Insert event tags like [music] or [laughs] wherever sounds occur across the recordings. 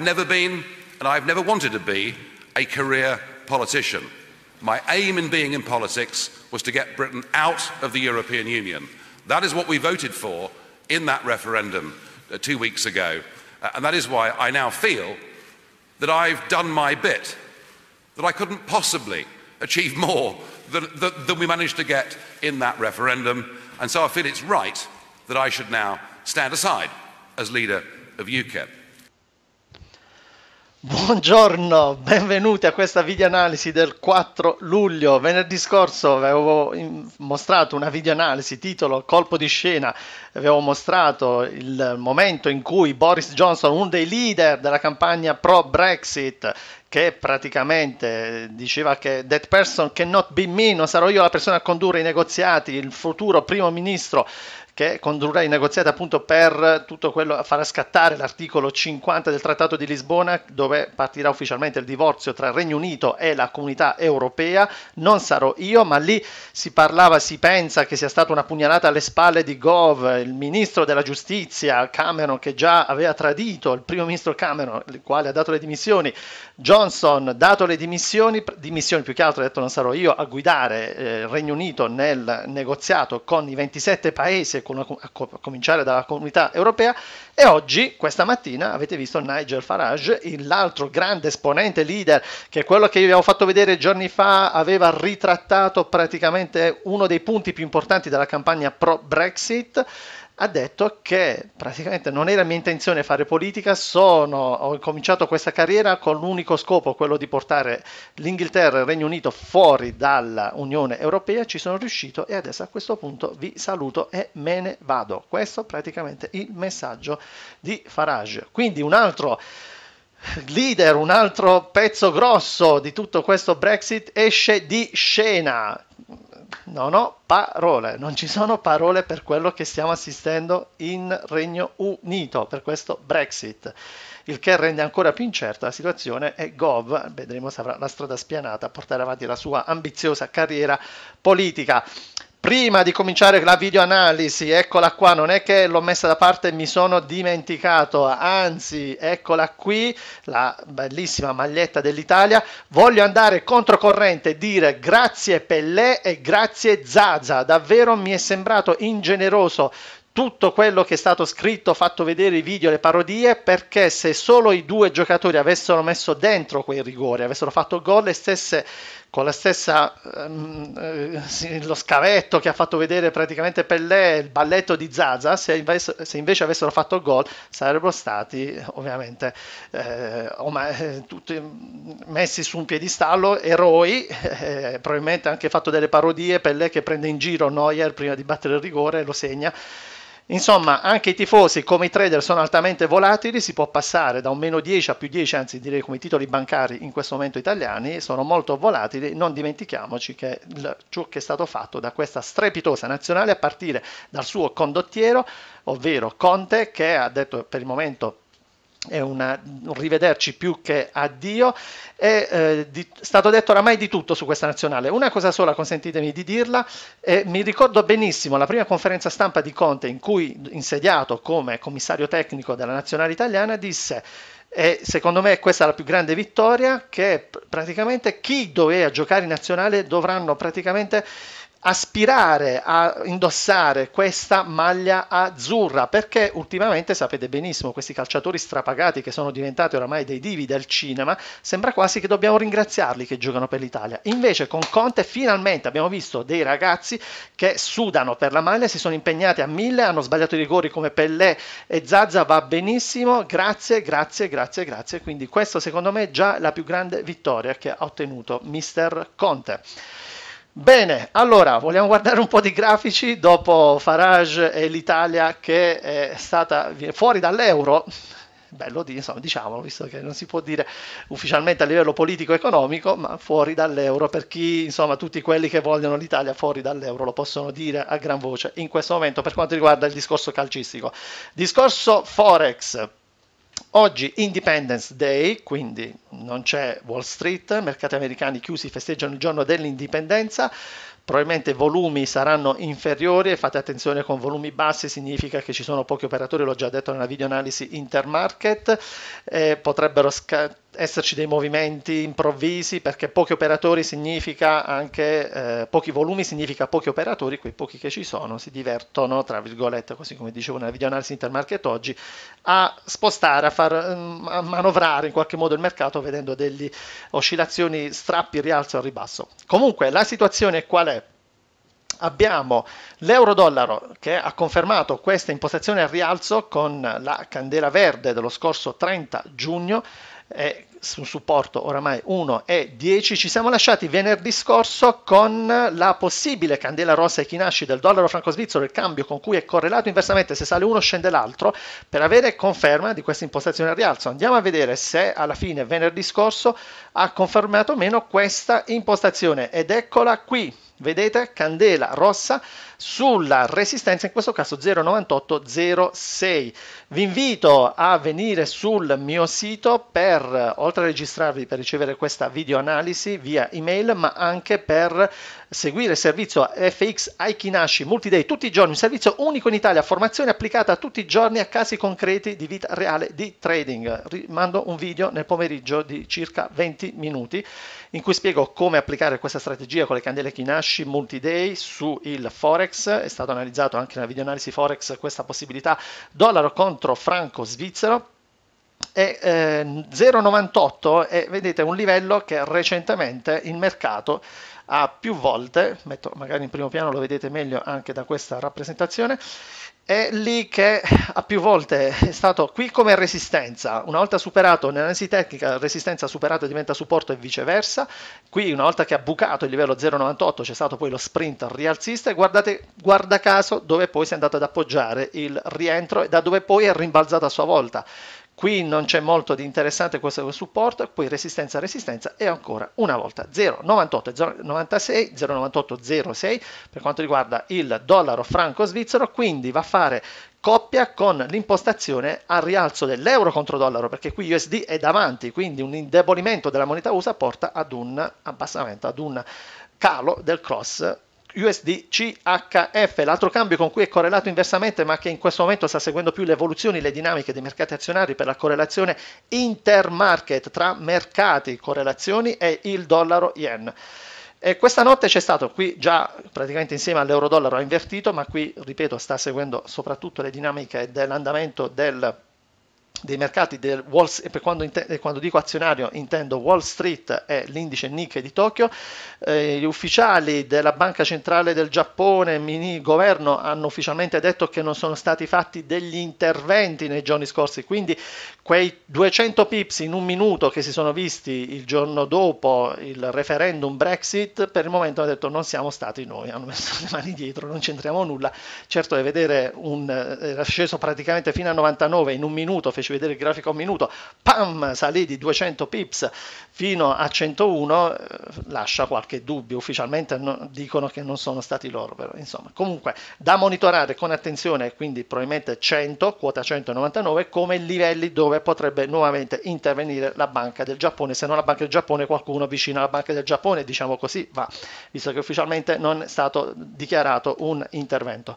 have never been, and I've never wanted to be, a career politician. My aim in being in politics was to get Britain out of the European Union. That is what we voted for in that referendum uh, two weeks ago. Uh, and that is why I now feel that I've done my bit, that I couldn't possibly achieve more than, than, than we managed to get in that referendum. And so I feel it's right that I should now stand aside as leader of UKIP. Buongiorno, benvenuti a questa videoanalisi del 4 luglio. Venerdì scorso vi avevo mostrato una videoanalisi titolo Colpo di scena, vi avevo mostrato il momento in cui Boris Johnson, uno dei leader della campagna pro Brexit, che praticamente diceva che that person cannot be me, non sarò io la persona a condurre i negoziati, il futuro primo ministro che condurrà i negoziati appunto per tutto quello, farà scattare l'articolo 50 del Trattato di Lisbona dove partirà ufficialmente il divorzio tra il Regno Unito e la comunità europea, non sarò io, ma lì si parlava, si pensa che sia stata una pugnalata alle spalle di Gov, il ministro della giustizia Cameron che già aveva tradito il primo ministro Cameron, il quale ha dato le dimissioni, Johnson dato le dimissioni, dimissioni più che altro ha detto non sarò io a guidare eh, il Regno Unito nel negoziato con i 27 paesi e a cominciare dalla comunità europea, e oggi, questa mattina, avete visto Nigel Farage, l'altro grande esponente leader, che è quello che vi avevo fatto vedere giorni fa, aveva ritrattato praticamente uno dei punti più importanti della campagna pro-Brexit, ha detto che praticamente non era mia intenzione fare politica, sono, ho cominciato questa carriera con l'unico scopo, quello di portare l'Inghilterra e il Regno Unito fuori dall'Unione Europea, ci sono riuscito e adesso a questo punto vi saluto e me ne vado. Questo è praticamente il messaggio di Farage. Quindi un altro leader, un altro pezzo grosso di tutto questo Brexit esce di scena non ho parole, non ci sono parole per quello che stiamo assistendo in Regno Unito, per questo Brexit, il che rende ancora più incerta la situazione e Gov, vedremo se avrà la strada spianata a portare avanti la sua ambiziosa carriera politica. Prima di cominciare la videoanalisi, eccola qua, non è che l'ho messa da parte e mi sono dimenticato, anzi, eccola qui, la bellissima maglietta dell'Italia. Voglio andare controcorrente e dire grazie Pellè e grazie Zaza, davvero mi è sembrato ingeneroso tutto quello che è stato scritto, fatto vedere i video, le parodie, perché se solo i due giocatori avessero messo dentro quei rigori, avessero fatto gol, le stesse con la stessa um, eh, lo scavetto che ha fatto vedere praticamente Pellè il balletto di Zaza se invece, se invece avessero fatto il gol sarebbero stati ovviamente eh, eh, tutti messi su un piedistallo eroi eh, probabilmente anche fatto delle parodie Pellè che prende in giro Neuer prima di battere il rigore lo segna Insomma, anche i tifosi come i trader sono altamente volatili, si può passare da un meno 10 a più 10, anzi direi come i titoli bancari in questo momento italiani sono molto volatili, non dimentichiamoci che ciò che è stato fatto da questa strepitosa nazionale a partire dal suo condottiero, ovvero Conte, che ha detto per il momento è una, un rivederci più che addio. È eh, di, stato detto oramai di tutto su questa nazionale. Una cosa sola, consentitemi di dirla, eh, mi ricordo benissimo la prima conferenza stampa di Conte in cui, insediato come commissario tecnico della nazionale italiana, disse e eh, secondo me questa è la più grande vittoria che praticamente chi doveva giocare in nazionale dovranno praticamente aspirare a indossare questa maglia azzurra perché ultimamente sapete benissimo questi calciatori strapagati che sono diventati oramai dei divi del cinema sembra quasi che dobbiamo ringraziarli che giocano per l'Italia invece con Conte finalmente abbiamo visto dei ragazzi che sudano per la maglia si sono impegnati a mille hanno sbagliato i rigori come Pellè e Zazza va benissimo grazie grazie grazie grazie quindi questa secondo me è già la più grande vittoria che ha ottenuto mister Conte Bene, allora vogliamo guardare un po' di grafici dopo Farage e l'Italia che è stata fuori dall'euro. Bello, insomma, diciamolo, visto che non si può dire ufficialmente a livello politico-economico, ma fuori dall'euro, per chi, insomma, tutti quelli che vogliono l'Italia fuori dall'euro lo possono dire a gran voce in questo momento per quanto riguarda il discorso calcistico. Discorso Forex, Oggi Independence Day, quindi non c'è Wall Street, i mercati americani chiusi festeggiano il giorno dell'indipendenza, probabilmente i volumi saranno inferiori e fate attenzione con volumi bassi significa che ci sono pochi operatori, l'ho già detto nella videoanalisi intermarket, eh, potrebbero sca- esserci dei movimenti improvvisi perché pochi operatori significa anche eh, pochi volumi significa pochi operatori, quei pochi che ci sono si divertono, tra virgolette, così come dicevo nella videoanalisi intermarket oggi, a spostare, a far mm, a manovrare in qualche modo il mercato vedendo delle oscillazioni strappi rialzo al ribasso. Comunque la situazione qual è? abbiamo l'euro-dollaro che ha confermato questa impostazione al rialzo con la candela verde dello scorso 30 giugno e su supporto oramai 1 e 10. Ci siamo lasciati venerdì scorso con la possibile candela rossa e chinashi del dollaro franco-svizzero, il cambio con cui è correlato inversamente, se sale uno scende l'altro, per avere conferma di questa impostazione al rialzo. Andiamo a vedere se alla fine venerdì scorso ha confermato o meno questa impostazione ed eccola qui vedete candela rossa sulla resistenza in questo caso 09806 vi invito a venire sul mio sito per oltre a registrarvi per ricevere questa video analisi via email ma anche per seguire il servizio FX Aikinashi Multiday tutti i giorni un servizio unico in Italia formazione applicata tutti i giorni a casi concreti di vita reale di trading mando un video nel pomeriggio di circa 20 minuti in cui spiego come applicare questa strategia con le candele Aikinashi Toshi Multiday su il Forex, è stato analizzato anche nella videoanalisi Forex questa possibilità dollaro contro franco svizzero e eh, 0,98 e vedete un livello che recentemente il mercato ha più volte, metto magari in primo piano lo vedete meglio anche da questa rappresentazione, è lì che ha più volte è stato qui come resistenza, una volta superato nell'analisi tecnica, resistenza superata diventa supporto e viceversa, qui una volta che ha bucato il livello 0,98 c'è stato poi lo sprint rialzista e guardate, guarda caso dove poi si è andato ad appoggiare il rientro e da dove poi è rimbalzato a sua volta. Qui non c'è molto di interessante questo supporto, poi resistenza resistenza e ancora una volta 0,98 0,96 per quanto riguarda il dollaro franco svizzero, quindi va a fare coppia con l'impostazione al rialzo dell'euro contro dollaro perché qui USD è davanti, quindi un indebolimento della moneta USA porta ad un abbassamento, ad un calo del cross USDCHF, l'altro cambio con cui è correlato inversamente ma che in questo momento sta seguendo più le evoluzioni, le dinamiche dei mercati azionari per la correlazione intermarket tra mercati, correlazioni e il dollaro yen. E questa notte c'è stato qui già praticamente insieme all'euro dollaro ha invertito, ma qui ripeto sta seguendo soprattutto le dinamiche dell'andamento del dei mercati del Wall Street, per quando, quando, dico azionario intendo Wall Street e l'indice Nikkei di Tokyo, eh, gli ufficiali della Banca Centrale del Giappone, mini governo, hanno ufficialmente detto che non sono stati fatti degli interventi nei giorni scorsi, quindi quei 200 pips in un minuto che si sono visti il giorno dopo il referendum Brexit, per il momento hanno detto non siamo stati noi, hanno messo le mani dietro, non c'entriamo nulla, certo è vedere un, eh, era sceso praticamente fino a 99 in un minuto, feci vedere il grafico a un minuto, pam, salì di 200 pips fino a 101, eh, lascia qualche dubbio, ufficialmente no, dicono che non sono stati loro, però insomma, comunque da monitorare con attenzione, quindi probabilmente 100, quota 199, come livelli dove potrebbe nuovamente intervenire la Banca del Giappone, se non la Banca del Giappone qualcuno vicino alla Banca del Giappone, diciamo così, va, visto che ufficialmente non è stato dichiarato un intervento.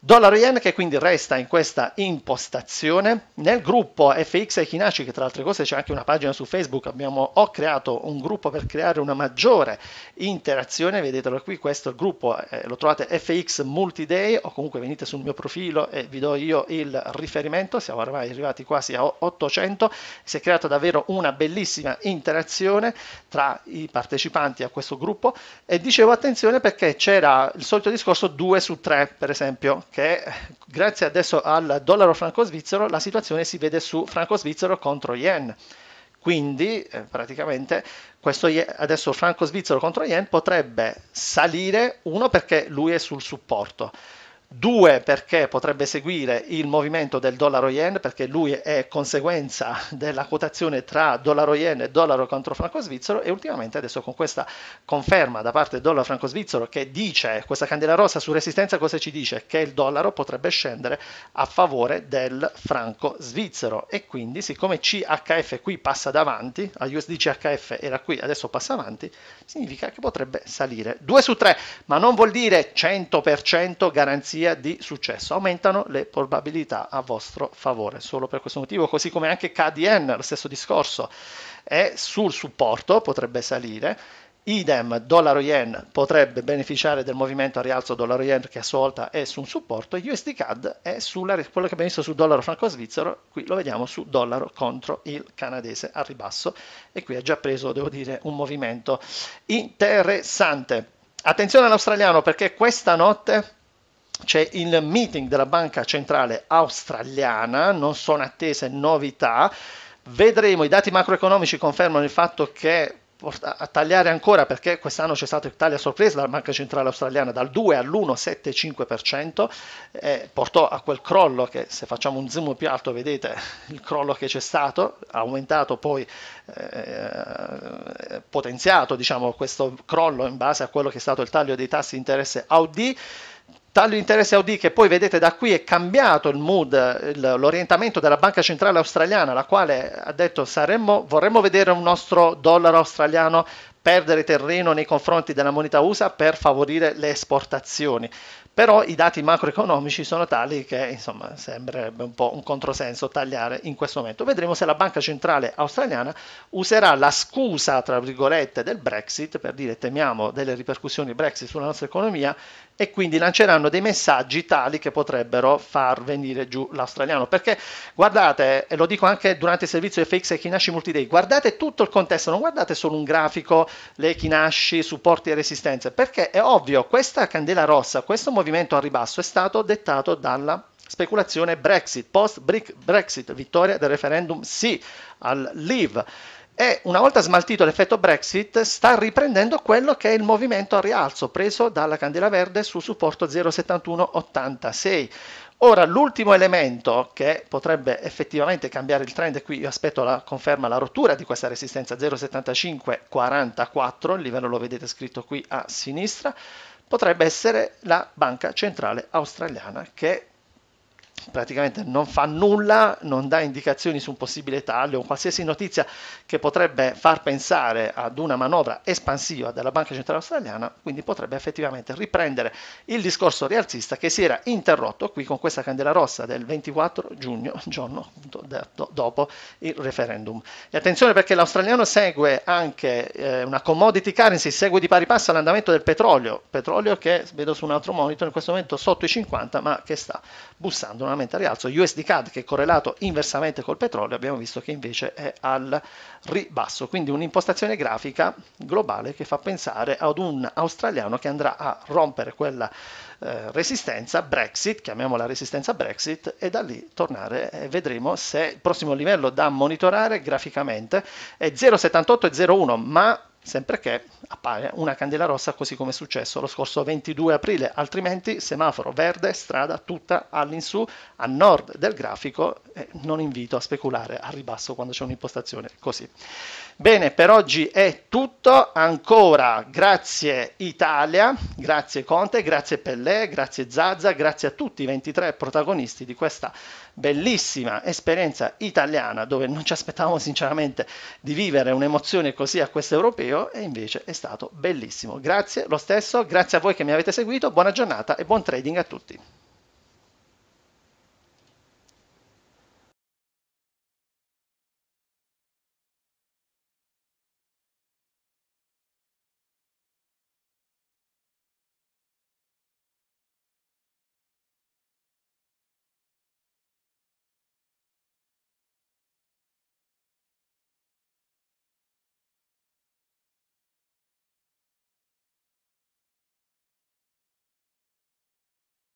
Dollaro Yen che quindi resta in questa impostazione. Nel gruppo FX e Kinaci, che tra altre cose c'è anche una pagina su Facebook, abbiamo, ho creato un gruppo per creare una maggiore interazione, vedetelo qui, questo è il gruppo, eh, lo trovate FX Multiday o comunque venite sul mio profilo e vi do io il riferimento, siamo ormai arrivati quasi a 800, si è creata davvero una bellissima interazione tra i partecipanti a questo gruppo e dicevo attenzione perché c'era il solito discorso 2 su 3 per esempio che grazie adesso al dollaro franco-svizzero la situazione si vede su franco-svizzero contro yen. Quindi eh, praticamente questo adesso franco-svizzero contro yen potrebbe salire uno perché lui è sul supporto Due, perché potrebbe seguire il movimento del dollaro yen, perché lui è conseguenza della quotazione tra dollaro yen e dollaro contro franco svizzero. E ultimamente, adesso con questa conferma da parte del dollaro franco svizzero che dice questa candela rossa su resistenza, cosa ci dice? Che il dollaro potrebbe scendere a favore del franco svizzero. E quindi, siccome CHF qui passa davanti, a USD CHF era qui, adesso passa avanti, significa che potrebbe salire 2 su 3, ma non vuol dire 100% garanzia sia di successo, aumentano le probabilità a vostro favore. Solo per questo motivo, così come anche KDN, lo stesso discorso, è sul supporto, potrebbe salire. Idem, dollaro yen potrebbe beneficiare del movimento a rialzo dollaro yen che a sua volta è su un supporto, USD CAD è sulla, quello che abbiamo visto su dollaro franco svizzero, qui lo vediamo su dollaro contro il canadese al ribasso e qui ha già preso, devo dire, un movimento interessante. Attenzione all'australiano perché questa notte c'è il meeting della Banca Centrale Australiana, non sono attese novità, vedremo, i dati macroeconomici confermano il fatto che a tagliare ancora perché quest'anno c'è stato il taglio a sorpresa dalla banca centrale australiana dal 2 all'1,75% eh, portò a quel crollo che se facciamo un zoom più alto vedete il crollo che c'è stato aumentato poi eh, potenziato diciamo questo crollo in base a quello che è stato il taglio dei tassi di interesse AUD interesse Audi che poi vedete da qui è cambiato il mood, il, l'orientamento della banca centrale australiana, la quale ha detto saremmo, vorremmo vedere un nostro dollaro australiano perdere terreno nei confronti della moneta USA per favorire le esportazioni. Però i dati macroeconomici sono tali che insomma sembrerebbe un po' un controsenso tagliare in questo momento. Vedremo se la banca centrale australiana userà la scusa, tra virgolette, del Brexit per dire temiamo delle ripercussioni Brexit sulla nostra economia e quindi lanceranno dei messaggi tali che potrebbero far venire giù l'australiano. Perché guardate, e lo dico anche durante il servizio FX e Kinashi Multiday, guardate tutto il contesto, non guardate solo un grafico, le Kinashi, supporti e resistenze, perché è ovvio, questa candela rossa, questo movimento a ribasso è stato dettato dalla speculazione Brexit, post Brexit, vittoria del referendum sì al Leave e una volta smaltito l'effetto Brexit sta riprendendo quello che è il movimento a rialzo preso dalla candela verde sul supporto 0,7186. Ora l'ultimo elemento che potrebbe effettivamente cambiare il trend, e qui io aspetto la conferma, la rottura di questa resistenza 0,7544, il livello lo vedete scritto qui a sinistra, potrebbe essere la Banca Centrale Australiana che praticamente non fa nulla, non dà indicazioni su un possibile taglio, qualsiasi notizia che potrebbe far pensare ad una manovra espansiva della Banca Centrale Australiana, quindi potrebbe effettivamente riprendere il discorso rialzista che si era interrotto qui con questa candela rossa del 24 giugno, [laughs] giorno appunto dopo il referendum. E attenzione perché l'australiano segue anche eh, una commodity currency, segue di pari passo l'andamento del petrolio, petrolio che vedo su un altro monitor in questo momento sotto i 50 ma che sta bussando nuovamente al rialzo, USD CAD che è correlato inversamente col petrolio abbiamo visto che invece è al ribasso, quindi un'impostazione grafica globale che fa pensare ad un australiano che andrà a rompere quella eh, resistenza Brexit, chiamiamola resistenza Brexit, e da lì tornare e eh, vedremo se il prossimo livello da monitorare graficamente è 0,78 e 0,1, ma sempre che appare una candela rossa così come è successo lo scorso 22 aprile, altrimenti semaforo verde, strada tutta all'insù a nord del grafico, eh, non invito a speculare al ribasso quando c'è un'impostazione così. Bene, per oggi è tutto, ancora grazie Italia, grazie Conte, grazie Pellè, grazie Zazza, grazie a tutti i 23 protagonisti di questa bellissima esperienza italiana dove non ci aspettavamo sinceramente di vivere un'emozione così a questo europeo e invece è stato bellissimo. Grazie lo stesso, grazie a voi che mi avete seguito, buona giornata e buon trading a tutti.